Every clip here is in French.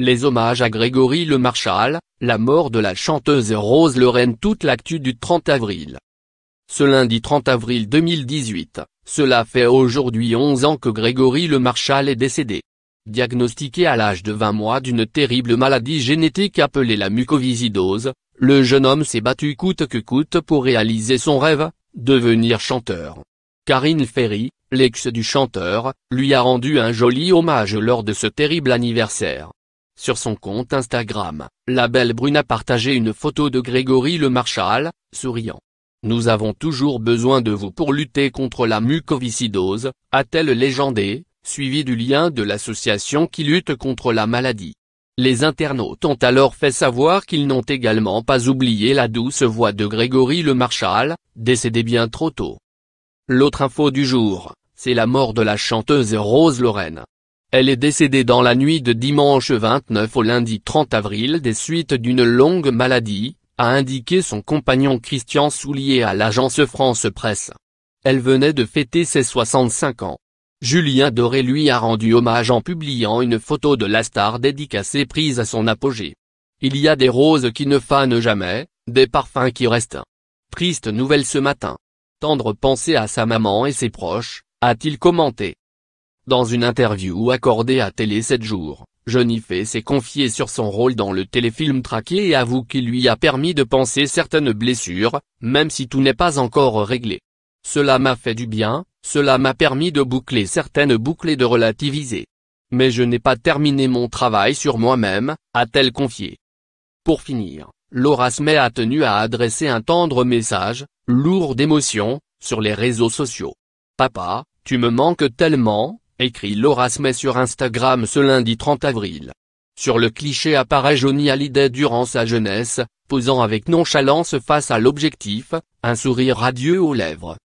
Les hommages à Grégory Le Marchal, la mort de la chanteuse Rose Lorraine toute l'actu du 30 avril. Ce lundi 30 avril 2018, cela fait aujourd'hui 11 ans que Grégory Le Marchal est décédé. Diagnostiqué à l'âge de 20 mois d'une terrible maladie génétique appelée la mucovisidose, le jeune homme s'est battu coûte que coûte pour réaliser son rêve, devenir chanteur. Karine Ferry, l'ex du chanteur, lui a rendu un joli hommage lors de ce terrible anniversaire. Sur son compte Instagram, la belle brune a partagé une photo de Grégory Le Marchal, souriant. Nous avons toujours besoin de vous pour lutter contre la mucoviscidose, a-t-elle légendé, suivi du lien de l'association qui lutte contre la maladie. Les internautes ont alors fait savoir qu'ils n'ont également pas oublié la douce voix de Grégory Le Marchal, décédé bien trop tôt. L'autre info du jour, c'est la mort de la chanteuse Rose Lorraine. Elle est décédée dans la nuit de dimanche 29 au lundi 30 avril des suites d'une longue maladie, a indiqué son compagnon Christian Soulier à l'agence France Presse. Elle venait de fêter ses 65 ans. Julien Doré lui a rendu hommage en publiant une photo de la star dédicacée prise à son apogée. Il y a des roses qui ne fanent jamais, des parfums qui restent. Triste nouvelle ce matin. Tendre pensée à sa maman et ses proches, a-t-il commenté. Dans une interview accordée à Télé 7 jours, Jennifer s'est confiée sur son rôle dans le téléfilm Traqué et avoue qu'il lui a permis de penser certaines blessures, même si tout n'est pas encore réglé. Cela m'a fait du bien, cela m'a permis de boucler certaines boucles et de relativiser. Mais je n'ai pas terminé mon travail sur moi-même, a-t-elle confié. Pour finir, Laura Smet a tenu à adresser un tendre message, lourd d'émotion, sur les réseaux sociaux. Papa, tu me manques tellement, écrit Laura Smith sur Instagram ce lundi 30 avril. Sur le cliché apparaît Johnny Hallyday durant sa jeunesse, posant avec nonchalance face à l'objectif, un sourire radieux aux lèvres.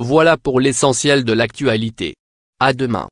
Voilà pour l'essentiel de l'actualité. À demain.